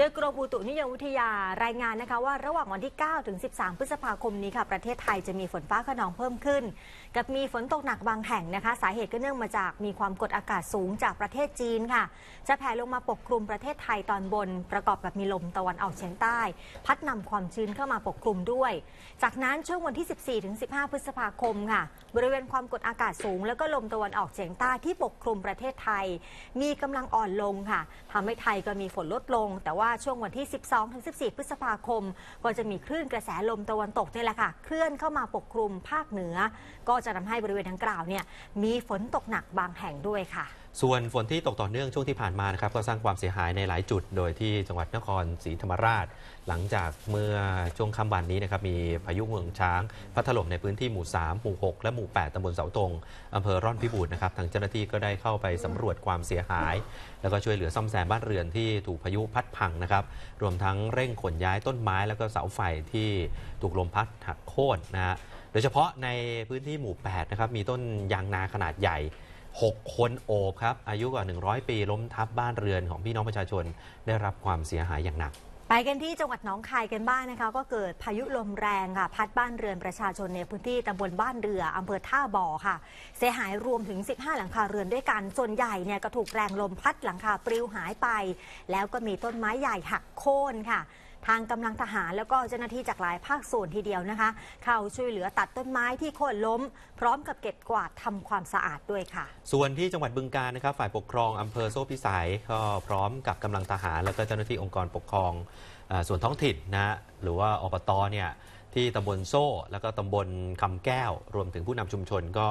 ดยกรมอุตุนิยมวิทยารายงานนะคะ ว่าระหว่างวันที่ 9 ถึง 13 พฤษภาคมนี้ค่ะประเทศไทยจะมีฝนฟ้าขนองเพิ่มขึ้น กับมีฝนตกหนักบางแห่งนะคะสาเหตุก็เนื่องมาจากมีความกดอากาศสูงจากประเทศจีนค่ะ จะแผ่ลงมาปกคลุมประเทศไทยตอนบนประกอบกับมีลมตะวันออกเฉียงใต้ พัดนำความชื้นเข้ามาปกคลุมด้วย จากนั้นช่วงวันที่ 14 ถึง 15 พฤษภาคมค่ะบริเวณความกดอากาศสูง แล้วก็ลมตะวันออกเฉียงใต้ที่ปกคลุมประเทศไทย มีกำลังอ่อนลงค่ะ ทำให้ไทยก็มีฝนลดลงแต่ว่าาช่วงวันที่ 12-14 พฤษภาคม ก็จะมีคลื่นกระแสลมตะวันตกนี่แหละค่ะ เคลื่อนเข้ามาปกคลุมภาคเหนือ ก็จะทำให้บริเวณดังกล่าวเนี่ยมีฝนตกหนักบางแห่งด้วยค่ะส่วนฝนที่ตกต่อเนื่องช่วงที่ผ่านมานะครับก็สร้างความเสียหายในหลายจุด โดยที่จังหวัดนครศรีธรรมราช หลังจากเมื่อช่วงค่ำวันนี้นะครับมีพายุเมืองช้าง พัดถล่มในพื้นที่หมู่ 3 หมู่ 6 และหมู่ 8ตำบลเสารงอำเภอร่อนพิบูรณ์นะครับ ทางเจ้าหน้าที่ก็ได้เข้าไปสำรวจความเสียหายแล้วก็ช่วยเหลือซ่อมแซมบ้านเรือนที่ถูกพายุพัดพังนะครับรวมทั้งเร่งขนย้ายต้นไม้แล้วก็เสาไฟที่ถูกลมพัดหักโค่นนะฮะโดยเฉพาะในพื้นที่หมู่ 8 นะครับมีต้นยางนาขนาดใหญ่6คนโอบครับ อายุกว่า 100 ปีล้มทับบ้านเรือนของพี่น้องประชาชนได้รับความเสียหายอย่างหนักไปกันที่จังหวัดหนองคายกันบ้างนะคะก็เกิดพายุลมแรงค่ะพัดบ้านเรือนประชาชนในพื้นที่ตำบลบ้านเรืออำเภอท่าบ่อค่ะ เสียหายรวมถึง 15 หลังคาเรือนด้วยกันส่วนใหญ่เนี่ยก็ถูกแรงลมพัดหลังคาปลิวหายไป แล้วก็มีต้นไม้ใหญ่หักโค่นค่ะทางกำลังทหารแล้วก็เจ้าหน้าที่จากหลายภาคส่วนทีเดียวนะคะ เข้าช่วยเหลือตัดต้นไม้ที่โค่นล้ม พร้อมกับเก็บกวาดทำความสะอาดด้วยค่ะ ส่วนที่จังหวัดบึงกาฬนะครับฝ่ายปกครองอำเภอโซ่พิสัยก็พร้อมกับกำลังทหาร แล้วก็เจ้าหน้าที่องค์กรปกครองส่วนท้องถิ่นนะหรือว่าอบตเนี่ยที่ตำบลโซ่ แล้วก็ตำบลคำแก้วรวมถึงผู้นำชุมชนก็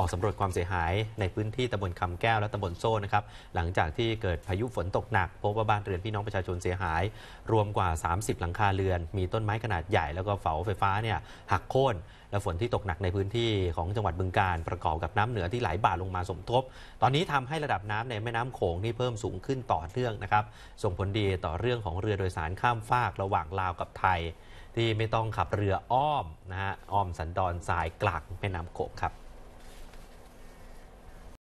ออกสำรวจความเสียหายในพื้นที่ตำบลคำแก้วและตำบลโซ่นะครับหลังจากที่เกิดพายุฝนตกหนัก พบว่าบ้านเรือนพี่น้องประชาชนเสียหาย รวมกว่า 30 หลังคาเรือน มีต้นไม้ขนาดใหญ่แล้วก็เสาไฟฟ้าเนี่ยหักโค่นและฝนที่ตกหนักในพื้นที่ของจังหวัดบึงการ ประกอบกับน้ำเหนือที่ไหลบ่าลงมาสมทบ ตอนนี้ทำให้ระดับน้ำในแม่น้ำโขงนี่เพิ่มสูงขึ้นต่อเนื่องนะครับ ส่งผลดีต่อเรื่องของเรือโดยสารข้ามฟากระหว่างลาวกับไทย ที่ไม่ต้องขับเรืออ้อมนะฮะอ้อมสันดอนทรายกลางแม่น้ำโขงครับ